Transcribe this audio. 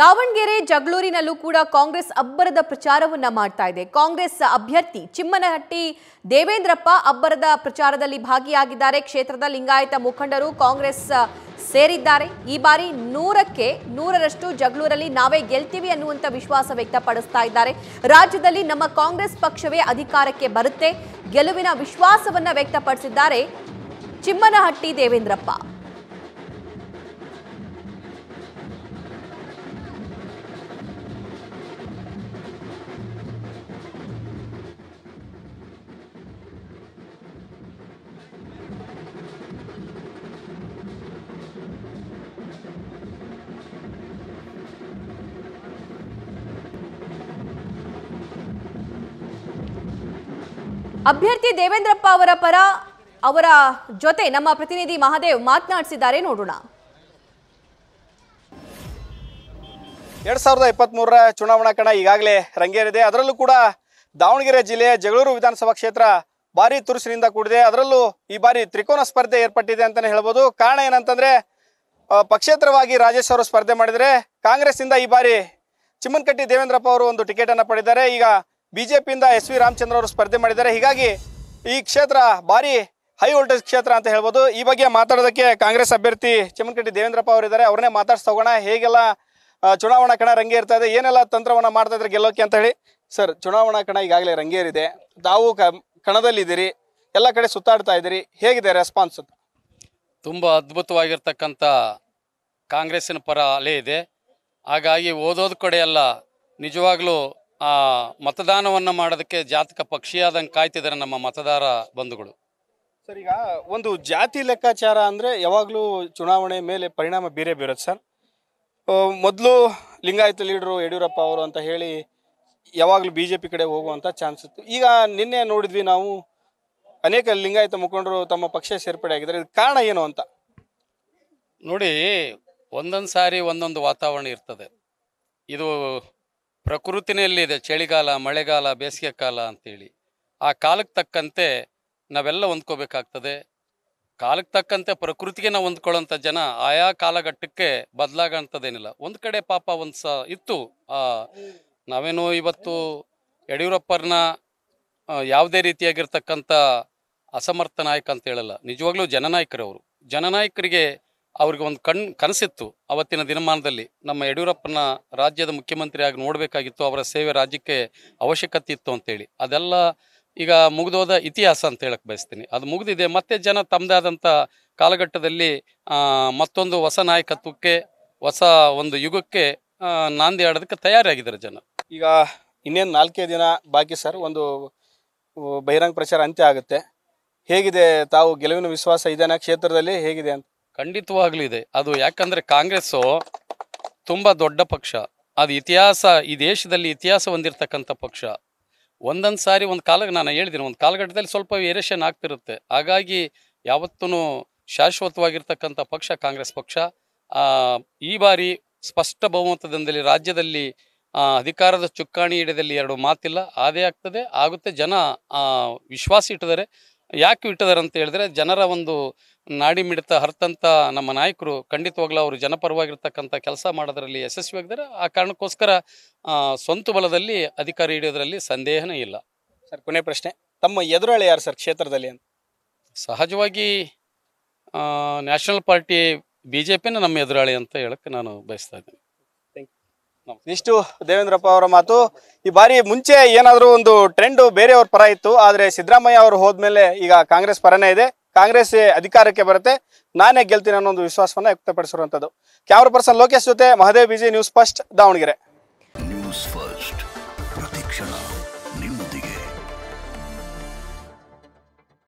ದಾವಣಗೆರೆ ಜಗಳೂರಿನಲ್ಲೂ ಕೂಡ ಕಾಂಗ್ರೆಸ್ ಅಬ್ಬರದ ಪ್ರಚಾರವನ್ನ ಮಾಡ್ತಾ ಇದೆ ಕಾಂಗ್ರೆಸ್ ಅಭ್ಯರ್ಥಿ ಚಿಮ್ಮನಹಟ್ಟಿ ದೇವೇಂದ್ರಪ್ಪ ಅಬ್ಬರದ ಪ್ರಚಾರದಲ್ಲಿ ಭಾಗಿಯಾಗಿದ್ದಾರೆ ಕ್ಷೇತ್ರದ ಲಿಂಗಾಯತ ಮುಖಂಡರು ಕಾಂಗ್ರೆಸ್ ಸೇರಿದ್ದಾರೆ ಈ ಬಾರಿ ನೂರಕ್ಕೆ ನೂರರಷ್ಟು ಜಗಳೂರಲ್ಲಿ ನಾವೇ ಗೆಲ್ತೀವಿ ಅನ್ನುವಂಥ ವಿಶ್ವಾಸ ವ್ಯಕ್ತಪಡಿಸ್ತಾ ಇದ್ದಾರೆ ರಾಜ್ಯದಲ್ಲಿ ನಮ್ಮ ಕಾಂಗ್ರೆಸ್ ಪಕ್ಷವೇ ಅಧಿಕಾರಕ್ಕೆ ಬರುತ್ತೆ ಗೆಲುವಿನ ವಿಶ್ವಾಸವನ್ನ ವ್ಯಕ್ತಪಡಿಸಿದ್ದಾರೆ ಚಿಮ್ಮನಹಟ್ಟಿ ದೇವೇಂದ್ರಪ್ಪ ಅಭ್ಯರ್ಥಿ ದೇವೇಂದ್ರಪ್ಪ ಅವರ ಪರ ಅವರ ಜೊತೆ ನಮ್ಮ ಪ್ರತಿನಿಧಿ ಮಹಾದೇವ್ ಮಾತನಾಡಿಸಿದ್ದಾರೆ ನೋಡೋಣ ಎರಡ್ ಸಾವಿರದ ಇಪ್ಪತ್ತ್ ಮೂರರ ಚುನಾವಣಾ ಕಣ ಈಗಾಗಲೇ ರಂಗೇರಿದೆ ಅದರಲ್ಲೂ ಕೂಡ ದಾವಣಗೆರೆ ಜಿಲ್ಲೆಯ ಜಗಳೂರು ವಿಧಾನಸಭಾ ಕ್ಷೇತ್ರ ಭಾರಿ ತುರುಸಿನಿಂದ ಕೂಡಿದೆ ಅದರಲ್ಲೂ ಈ ಬಾರಿ ತ್ರಿಕೋನ ಸ್ಪರ್ಧೆ ಏರ್ಪಟ್ಟಿದೆ ಅಂತಾನೆ ಹೇಳ್ಬೋದು ಕಾರಣ ಏನಂತಂದ್ರೆ ಪಕ್ಷೇತರವಾಗಿ ರಾಜೇಶ್ ಅವರು ಸ್ಪರ್ಧೆ ಮಾಡಿದರೆ ಕಾಂಗ್ರೆಸ್ನಿಂದ ಈ ಬಾರಿ ಚಿಮ್ಮನ್ಕಟ್ಟಿ ದೇವೇಂದ್ರಪ್ಪ ಅವರು ಒಂದು ಟಿಕೆಟ್ ಅನ್ನು ಪಡೆದಿದ್ದಾರೆ ಈಗ ಬಿಜೆಪಿಯಿಂದ ಎಸ್ ವಿ ರಾಮಚಂದ್ರ ಅವರು ಸ್ಪರ್ಧೆ ಮಾಡಿದ್ದಾರೆ ಹೀಗಾಗಿ ಈ ಕ್ಷೇತ್ರ ಭಾರಿ ಹೈ ವೋಲ್ಟೇಜ್ ಕ್ಷೇತ್ರ ಅಂತ ಹೇಳ್ಬೋದು ಈ ಬಗ್ಗೆ ಮಾತಾಡೋದಕ್ಕೆ ಕಾಂಗ್ರೆಸ್ ಅಭ್ಯರ್ಥಿ ಚಿಮನ್ಕಟ್ಟಿ ದೇವೇಂದ್ರಪ್ಪ ಅವರಿದ್ದಾರೆ ಅವ್ರನ್ನೇ ಮಾತಾಡ್ಸಿ ತಗೋಣ ಹೇಗೆಲ್ಲ ಚುನಾವಣಾ ಕಣ ರಂಗೇ ಇರ್ತಾ ಇದೆ ಏನೆಲ್ಲ ತಂತ್ರವನ್ನು ಮಾಡ್ತಾ ಇದ್ರೆ ಗೆಲ್ಲೋಕೆ ಅಂತ ಹೇಳಿ ಸರ್ ಚುನಾವಣಾ ಕಣ ಈಗಾಗಲೇ ರಂಗೇರಿದೆ ತಾವು ಕಣದಲ್ಲಿದ್ದೀರಿ ಎಲ್ಲ ಕಡೆ ಸುತ್ತಾಡ್ತಾ ಇದ್ದೀರಿ ಹೇಗಿದೆ ರೆಸ್ಪಾನ್ಸ್ ತುಂಬ ಅದ್ಭುತವಾಗಿರ್ತಕ್ಕಂಥ ಕಾಂಗ್ರೆಸ್ಸಿನ ಪರ ಅಲೆ ಇದೆ ಹಾಗಾಗಿ ಓದೋದು ಕಡೆ ಎಲ್ಲ ನಿಜವಾಗ್ಲೂ ಆ ಮತದಾನವನ್ನು ಮಾಡೋದಕ್ಕೆ ಜಾತಕ ಪಕ್ಷಿಯಾದಂಗೆ ಕಾಯ್ತಿದ್ದಾರೆ ನಮ್ಮ ಮತದಾರ ಬಂಧುಗಳು ಸರ್ ಈಗ ಒಂದು ಜಾತಿ ಲೆಕ್ಕಾಚಾರ ಅಂದರೆ ಯಾವಾಗಲೂ ಚುನಾವಣೆ ಮೇಲೆ ಪರಿಣಾಮ ಬೀರೆ ಬೀರುತ್ತೆ ಸರ್ ಮೊದಲು ಲಿಂಗಾಯತ ಲೀಡರು ಯಡಿಯೂರಪ್ಪ ಅವರು ಅಂತ ಹೇಳಿ ಯಾವಾಗಲೂ ಬಿ ಜೆ ಪಿ ಕಡೆ ಹೋಗುವಂಥ ಚಾನ್ಸ್ ಇತ್ತು ಈಗ ನಿನ್ನೆ ನೋಡಿದ್ವಿ ನಾವು ಅನೇಕ ಲಿಂಗಾಯತ ಮುಖಂಡರು ತಮ್ಮ ಪಕ್ಷ ಸೇರ್ಪಡೆ ಆಗಿದ್ದಾರೆ ಇದಕ್ಕೆ ಕಾರಣ ಏನು ಅಂತ ನೋಡಿ ಒಂದೊಂದು ಸಾರಿ ಒಂದೊಂದು ವಾತಾವರಣ ಇರ್ತದೆ ಇದು ಪ್ರಕೃತಿನಲ್ಲಿದೆ ಚಳಿಗಾಲ ಮಳೆಗಾಲ ಬೇಸಿಗೆ ಕಾಲ ಅಂತೇಳಿ ಆ ಕಾಲಕ್ಕೆ ತಕ್ಕಂತೆ ನಾವೆಲ್ಲ ಹೊಂದ್ಕೋಬೇಕಾಗ್ತದೆ ಕಾಲಕ್ಕೆ ತಕ್ಕಂತೆ ಪ್ರಕೃತಿಗೆ ನಾವು ಹೊಂದ್ಕೊಳ್ಳೋಂಥ ಜನ ಆಯಾ ಕಾಲಘಟ್ಟಕ್ಕೆ ಬದಲಾಗೋಂಥದ್ದೇನಿಲ್ಲ ಒಂದು ಕಡೆ ಪಾಪ ಒಂದು ಸ ಇತ್ತು ನಾವೇನು ಇವತ್ತು ಯಡಿಯೂರಪ್ಪರನ್ನ ಯಾವುದೇ ರೀತಿಯಾಗಿರ್ತಕ್ಕಂಥ ಅಸಮರ್ಥ ನಾಯಕ ಅಂತ ಹೇಳಲ್ಲ ನಿಜವಾಗ್ಲೂ ಜನನಾಯಕರು ಅವರು ಜನನಾಯಕರಿಗೆ ಅವ್ರಿಗೆ ಒಂದು ಕಣ್ ಕನಸಿತ್ತು ಅವತ್ತಿನ ದಿನಮಾನದಲ್ಲಿ ನಮ್ಮ ಯಡಿಯೂರಪ್ಪನ ರಾಜ್ಯದ ಮುಖ್ಯಮಂತ್ರಿಯಾಗಿ ನೋಡಬೇಕಾಗಿತ್ತು ಅವರ ಸೇವೆ ರಾಜ್ಯಕ್ಕೆ ಅವಶ್ಯಕತೆ ಇತ್ತು ಅಂತೇಳಿ ಅದೆಲ್ಲ ಈಗ ಮುಗಿದೋದ ಇತಿಹಾಸ ಅಂತ ಹೇಳಕ್ಕೆ ಬಯಸ್ತೀನಿ ಅದು ಮುಗಿದಿದೆ ಮತ್ತೆ ಜನ ತಮ್ಮದೇ ಆದಂಥ ಕಾಲಘಟ್ಟದಲ್ಲಿ ಮತ್ತೊಂದು ಹೊಸ ನಾಯಕತ್ವಕ್ಕೆ ಹೊಸ ಒಂದು ಯುಗಕ್ಕೆ ನಾಂದಿ ಆಡೋದಕ್ಕೆ ತಯಾರಿಯಾಗಿದ್ದಾರೆ ಜನ ಈಗ ಇನ್ನೇನು ನಾಲ್ಕೇ ದಿನ ಬಾಕಿ ಸರ್ ಒಂದು ಬಹಿರಂಗ ಪ್ರಚಾರ ಅಂತ್ಯ ಆಗುತ್ತೆ ಹೇಗಿದೆ ತಾವು ಗೆಲುವಿನ ವಿಶ್ವಾಸ ಇದೇನಾ ಕ್ಷೇತ್ರದಲ್ಲಿ ಹೇಗಿದೆ ಅಂತ ಇದೆ ಅದು ಯಾಕಂದರೆ ಕಾಂಗ್ರೆಸ್ಸು ತುಂಬ ದೊಡ್ಡ ಪಕ್ಷ ಅದು ಇತಿಹಾಸ ಈ ದೇಶದಲ್ಲಿ ಇತಿಹಾಸ ಹೊಂದಿರತಕ್ಕಂಥ ಪಕ್ಷ ಒಂದೊಂದು ಸಾರಿ ಒಂದು ಕಾಲ ನಾನು ಹೇಳಿದ್ದೀನಿ ಒಂದು ಕಾಲಘಟ್ಟದಲ್ಲಿ ಸ್ವಲ್ಪ ವೇರಿಯೇಷನ್ ಆಗ್ತಿರುತ್ತೆ ಹಾಗಾಗಿ ಯಾವತ್ತೂ ಶಾಶ್ವತವಾಗಿರ್ತಕ್ಕಂಥ ಪಕ್ಷ ಕಾಂಗ್ರೆಸ್ ಪಕ್ಷ ಈ ಬಾರಿ ಸ್ಪಷ್ಟ ಬಹುಮತದಿಂದಲೇ ರಾಜ್ಯದಲ್ಲಿ ಅಧಿಕಾರದ ಚುಕ್ಕಾಣಿ ಹಿಡಿದಲ್ಲಿ ಎರಡು ಮಾತಿಲ್ಲ ಆದೇ ಆಗ್ತದೆ ಆಗುತ್ತೆ ಜನ ವಿಶ್ವಾಸ ಇಟ್ಟಿದ್ದಾರೆ ಯಾಕೆ ಇಟ್ಟಿದ್ದಾರೆ ಅಂತ ಹೇಳಿದ್ರೆ ಜನರ ಒಂದು ನಾಡಿ ಮಿಡಿತ ಹರ್ತಂತ ನಮ್ಮ ನಾಯಕರು ಖಂಡಿತವಾಗ್ಲೂ ಅವರು ಜನಪರವಾಗಿರ್ತಕ್ಕಂಥ ಕೆಲಸ ಮಾಡೋದರಲ್ಲಿ ಯಶಸ್ವಿಯಾಗಿದ್ದಾರೆ ಆ ಕಾರಣಕ್ಕೋಸ್ಕರ ಸ್ವಂತ ಬಲದಲ್ಲಿ ಅಧಿಕಾರ ಹಿಡಿಯೋದ್ರಲ್ಲಿ ಸಂದೇಹನೇ ಇಲ್ಲ ಸರ್ ಕೊನೆ ಪ್ರಶ್ನೆ ತಮ್ಮ ಎದುರಾಳಿ ಯಾರು ಸರ್ ಕ್ಷೇತ್ರದಲ್ಲಿ ಅಂತ ಸಹಜವಾಗಿ ನ್ಯಾಷನಲ್ ಪಾರ್ಟಿ ಬಿ ಜೆ ಪಿನ ನಮ್ಮ ಎದುರಾಳಿ ಅಂತ ಹೇಳಕ್ಕೆ ನಾನು ಬಯಸ್ತಾ ಇದ್ದೀನಿ ಇಷ್ಟು ದೇವೇಂದ್ರಪ್ಪ ಅವರ ಮಾತು ಈ ಬಾರಿ ಮುಂಚೆ ಏನಾದರೂ ಒಂದು ಟ್ರೆಂಡ್ ಬೇರೆಯವ್ರ ಪರ ಇತ್ತು ಆದರೆ ಸಿದ್ದರಾಮಯ್ಯ ಅವರು ಹೋದ್ಮೇಲೆ ಈಗ ಕಾಂಗ್ರೆಸ್ ಪರನೇ ಇದೆ ಕಾಂಗ್ರೆಸ್ ಅಧಿಕಾರಕ್ಕೆ ಬರುತ್ತೆ ನಾನೇ ಗೆಲ್ತೀನಿ ಅನ್ನೋ ಒಂದು ವಿಶ್ವಾಸವನ್ನು ವ್ಯಕ್ತಪಡಿಸಿರುವಂಥದ್ದು ಕ್ಯಾಮ್ರಾ ಪರ್ಸನ್ ಲೋಕೇಶ್ ಜೊತೆ Mahadev B G news first Davanagere news first